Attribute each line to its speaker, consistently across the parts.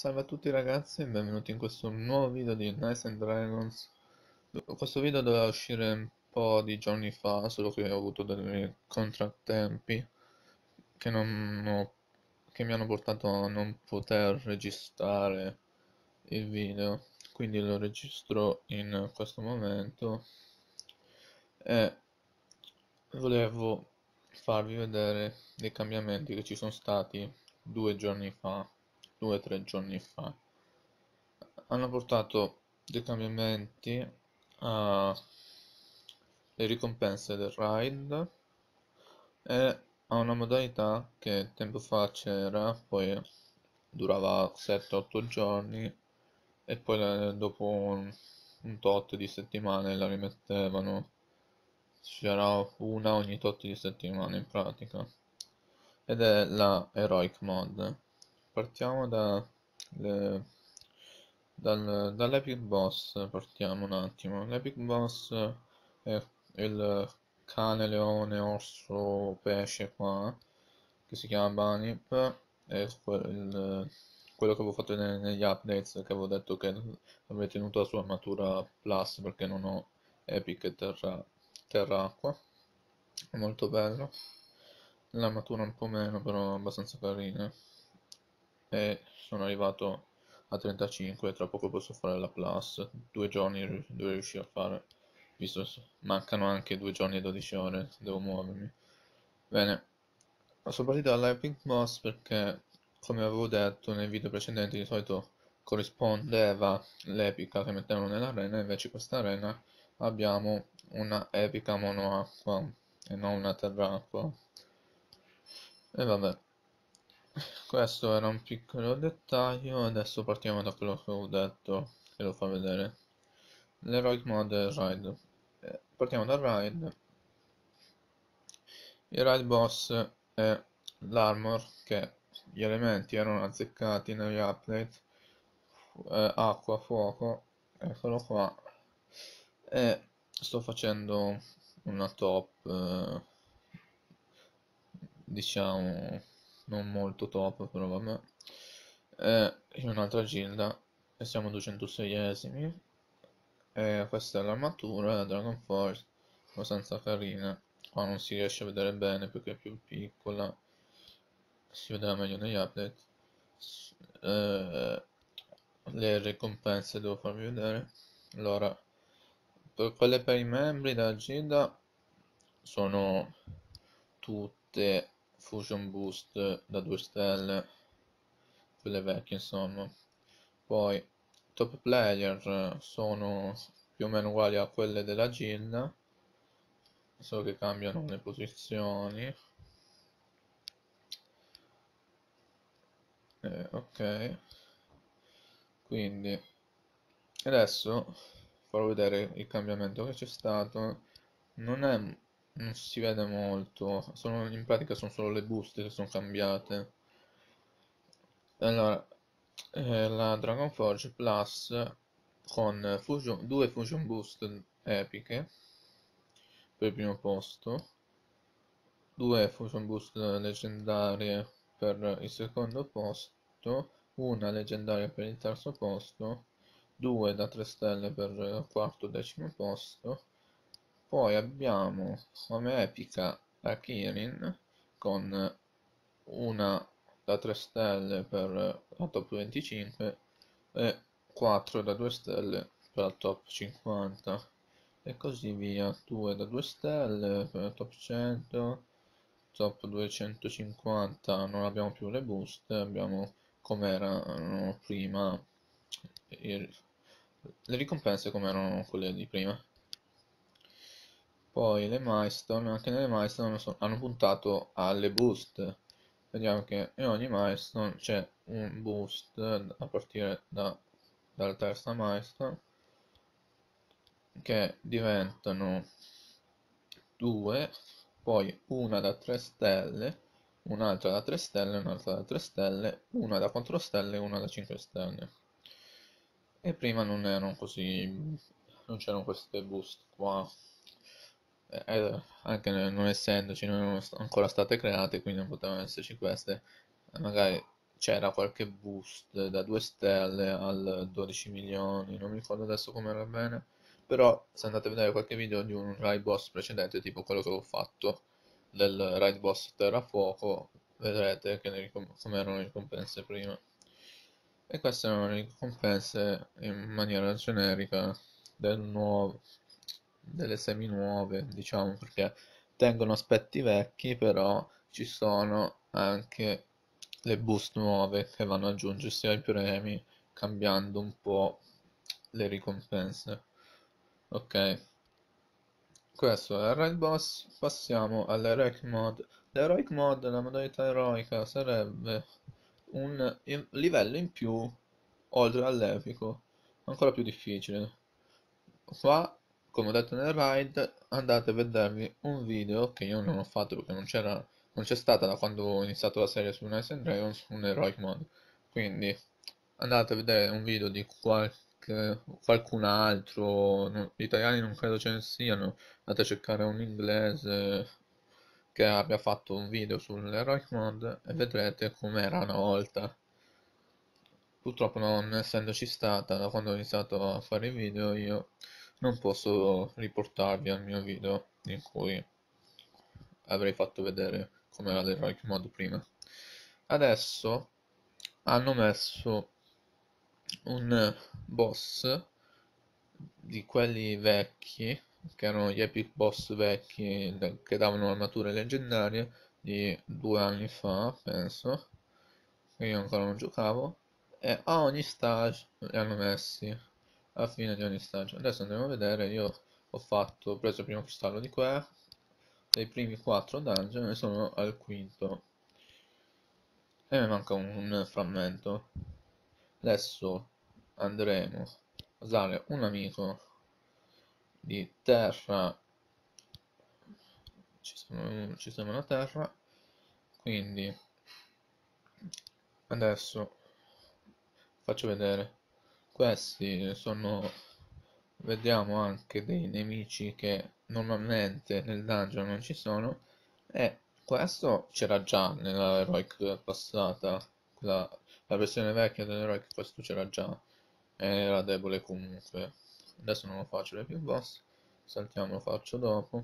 Speaker 1: Salve a tutti ragazzi e benvenuti in questo nuovo video di Nice and Dragons Questo video doveva uscire un po' di giorni fa, solo che ho avuto dei contrattempi che, ho, che mi hanno portato a non poter registrare il video Quindi lo registro in questo momento E volevo farvi vedere dei cambiamenti che ci sono stati due giorni fa due o tre giorni fa hanno portato dei cambiamenti alle eh, ricompense del raid e a una modalità che tempo fa c'era poi durava 7-8 giorni e poi eh, dopo un, un tot di settimane la rimettevano c'era una ogni tot di settimane in pratica ed è la heroic mod partiamo da, le, dal, dall'Epic Boss, partiamo un attimo. L'Epic Boss è il cane, leone, orso, pesce qua, che si chiama Banip, è quel, quello che avevo fatto ne, negli updates, che avevo detto che avrei tenuto la sua armatura plus perché non ho Epic e terra, terra acqua, è molto bello. L'armatura un po' meno, però abbastanza carina e sono arrivato a 35 tra poco posso fare la plus due giorni dovrei riuscire a fare visto che mancano anche due giorni e 12 ore devo muovermi bene sono partito dalla Epic Moss perché come avevo detto nel video precedente di solito corrispondeva l'epica che mettevano nell'arena invece questa arena abbiamo una epica monoacqua e non una terra acqua e vabbè questo era un piccolo dettaglio adesso partiamo da quello che ho detto che lo fa vedere l'eroic mode e eh, partiamo dal raid il raid boss è l'armor che gli elementi erano azzeccati negli update eh, acqua, fuoco eccolo qua e sto facendo una top eh, diciamo non molto top, però vabbè. E eh, in un'altra gilda, e siamo 206esimi. E questa è l'armatura Dragon Force, abbastanza carina. Qua non si riesce a vedere bene perché è più piccola, si vedrà meglio negli update. E eh, le ricompense devo farvi vedere. Allora, per quelle per i membri della gilda sono tutte Fusion Boost da 2 stelle, quelle vecchie insomma. Poi top player sono più o meno uguali a quelle della Gilda, solo che cambiano le posizioni. Eh, ok, quindi adesso farò vedere il cambiamento che c'è stato. Non è non mm, si vede molto sono, in pratica sono solo le buste che sono cambiate allora eh, la Dragon Forge Plus con fusion, due Fusion Boost epiche per il primo posto due Fusion Boost leggendarie per il secondo posto una leggendaria per il terzo posto due da 3 stelle per il quarto decimo posto poi abbiamo come epica la Kirin con una da 3 stelle per la top 25 e 4 da 2 stelle per la top 50 e così via 2 da 2 stelle per la top 100 top 250 non abbiamo più le buste abbiamo come erano prima le ricompense come erano quelle di prima poi le milestone, anche nelle milestone hanno, hanno puntato alle boost. Vediamo che in ogni milestone c'è un boost a partire da, dalla terza milestone che diventano due, poi una da 3 stelle, un'altra da 3 stelle, un'altra da 3 stelle, una da 4 stelle e una da 5 stelle. E prima non erano così, non c'erano queste boost qua. Eh, eh, anche non essendoci, non erano ancora state create, quindi non potevano esserci queste, magari c'era qualche boost da 2 stelle al 12 milioni, non mi ricordo adesso come com'era bene, però se andate a vedere qualche video di un raid boss precedente, tipo quello che ho fatto del raid boss terrafuoco, vedrete che come erano le ricompense prima. E queste erano le ricompense in maniera generica del nuovo, delle semi nuove, diciamo, perché tengono aspetti vecchi, però ci sono anche le boost nuove che vanno ad aggiungersi ai premi cambiando un po' le ricompense. Ok. Questo era il boss, passiamo all'heroic Mode. L'heroic Mode, la modalità eroica, sarebbe un livello in più oltre all'epico, ancora più difficile. Qua come ho detto nel ride andate a vedervi un video che io non ho fatto perché non c'era non c'è stata da quando ho iniziato la serie su Nice and Dragons un Heroic Mod quindi andate a vedere un video di qualche, qualcun altro non, gli italiani non credo ce ne siano andate a cercare un inglese che abbia fatto un video sull'Heroic Mod e vedrete com'era una volta purtroppo non essendoci stata da quando ho iniziato a fare i video io non posso riportarvi al mio video in cui avrei fatto vedere come era l'eroic mod prima adesso hanno messo un boss di quelli vecchi che erano gli epic boss vecchi che davano armature leggendarie di due anni fa penso che io ancora non giocavo e a ogni stage li hanno messi alla fine di ogni stagione. Adesso andiamo a vedere, io ho fatto, ho preso il primo cristallo di qua, dei primi 4 dungeon e sono al quinto. E mi manca un, un frammento. Adesso andremo a usare un amico di terra. Ci siamo, ci siamo una terra. Quindi adesso faccio vedere questi sono, vediamo anche dei nemici che normalmente nel dungeon non ci sono e questo c'era già nella Heroic passata, la, la versione vecchia dell'eroic questo c'era già, era debole comunque. Adesso non lo faccio le più boss, saltiamo lo faccio dopo.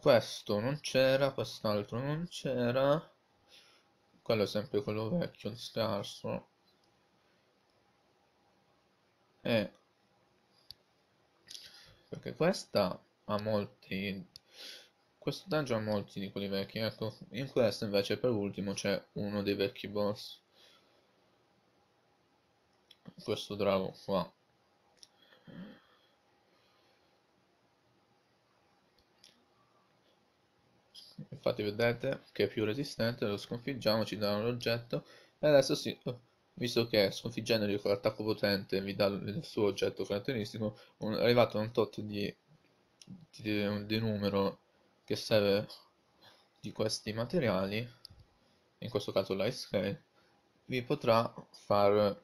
Speaker 1: Questo non c'era, quest'altro non c'era, quello è sempre quello vecchio, scarso eh, perché questa ha molti questo dungeon ha molti di quelli vecchi ecco in questo invece per ultimo c'è uno dei vecchi boss questo drago qua infatti vedete che è più resistente lo sconfiggiamo ci danno l'oggetto e adesso si oh, visto che sconfiggendoli con l'attacco potente vi dà il suo oggetto caratteristico, un, arrivato a un tot di, di, di numero che serve di questi materiali, in questo caso light scale, vi potrà far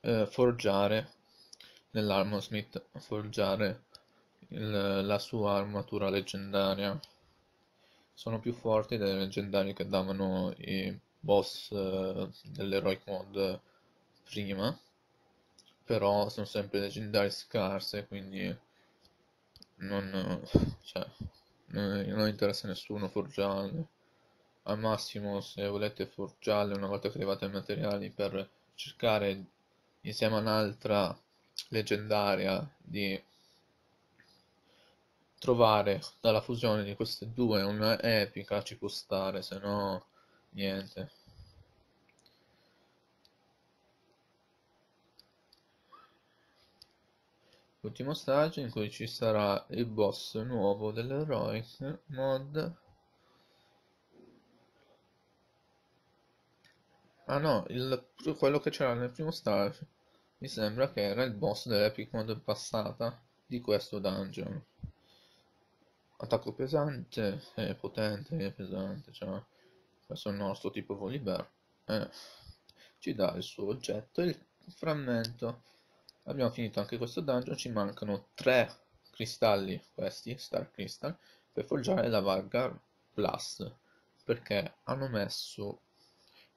Speaker 1: eh, forgiare nell'armosmith, forgiare il, la sua armatura leggendaria. Sono più forti delle leggendarie che davano i boss eh, dell'Heroic Mod prima, però sono sempre leggendari scarse, quindi non, eh, cioè, non, non interessa a nessuno forgiarle. Al massimo, se volete forgiarle una volta che arrivate ai materiali per cercare insieme a un'altra leggendaria di trovare dalla fusione di queste due una epica ci può stare, se no niente ultimo stage in cui ci sarà il boss nuovo dell'eroic mod ah no il, quello che c'era nel primo stage mi sembra che era il boss dell'epic mod passata di questo dungeon attacco pesante e eh, potente e pesante cioè questo è cioè, il nostro tipo volibear, eh, ci dà il suo oggetto e il frammento. Abbiamo finito anche questo dungeon, ci mancano tre cristalli, questi, Star Crystal, per forgiare la Vargar Plus, perché hanno messo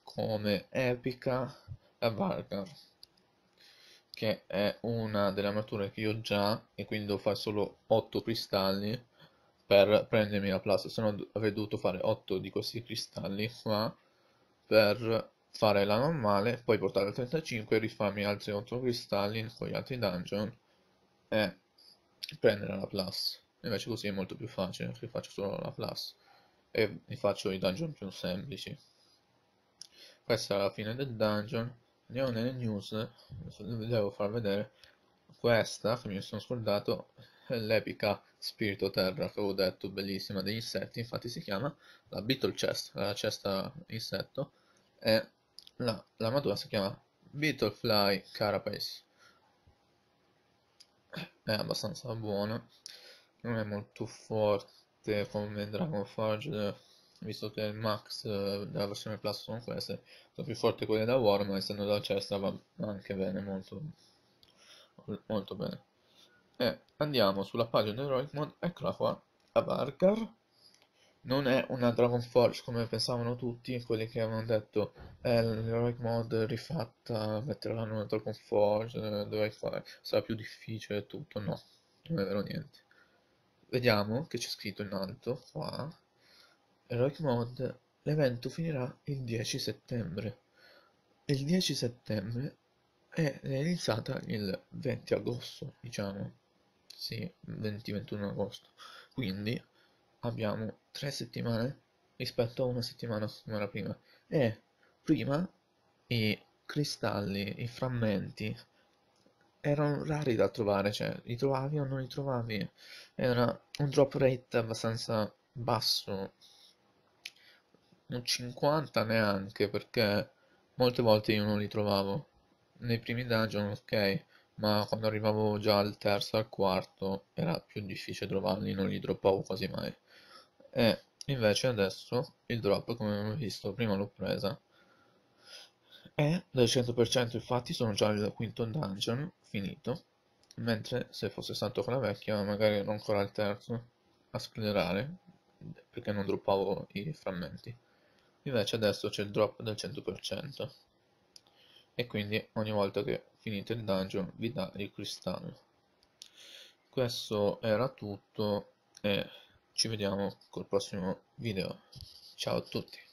Speaker 1: come epica la Vargar, che è una delle armature che io ho già, e quindi devo fare solo 8 cristalli, per prendermi la plasma, se no avrei dovuto fare 8 di questi cristalli qua per fare la normale, poi portare al 35, rifarmi altri 8 cristalli con gli altri dungeon e prendere la plus. Invece così è molto più facile, perché faccio solo la plus e mi faccio i dungeon più semplici. Questa è la fine del dungeon, andiamo nelle news, devo far vedere questa che mi sono scordato l'epica Spirito Terra che avevo detto, bellissima, degli insetti, infatti si chiama la Beetle Chest, la cesta insetto, e la, la matura si chiama Beetlefly Carapace. È abbastanza buono non è molto forte come Dragonforge, visto che il max eh, della versione plus sono queste, sono più forti quelle da War, ma essendo la cesta va anche bene, molto, molto bene e andiamo sulla pagina Heroic Mod, eccola qua, la Vargar. Non è una Dragon Forge come pensavano tutti, quelli che avevano detto è eh, l'Heroic Mod rifatta, metteranno una Dragon Forge, eh, dove fare, sarà più difficile tutto, no, non è vero niente. Vediamo che c'è scritto in alto, qua, Heroic Mod, l'evento finirà il 10 settembre. Il 10 settembre è iniziata il 20 agosto, diciamo sì, 20-21 agosto. Quindi abbiamo tre settimane rispetto a una settimana, settimana prima. E prima i cristalli, i frammenti erano rari da trovare, cioè li trovavi o non li trovavi. Era un drop rate abbastanza basso, un 50 neanche, perché molte volte io non li trovavo. Nei primi dungeon, ok, ma quando arrivavo già al terzo al quarto era più difficile trovarli, non li droppavo quasi mai. E invece adesso il drop, come abbiamo visto, prima l'ho presa. E del 100% infatti sono già al quinto dungeon, finito. Mentre se fosse stato con la vecchia, magari ero ancora al terzo a sclerare, perché non droppavo i frammenti. Invece adesso c'è il drop del 100%. E quindi ogni volta che finito il dungeon vi dà il cristallo questo era tutto e ci vediamo col prossimo video ciao a tutti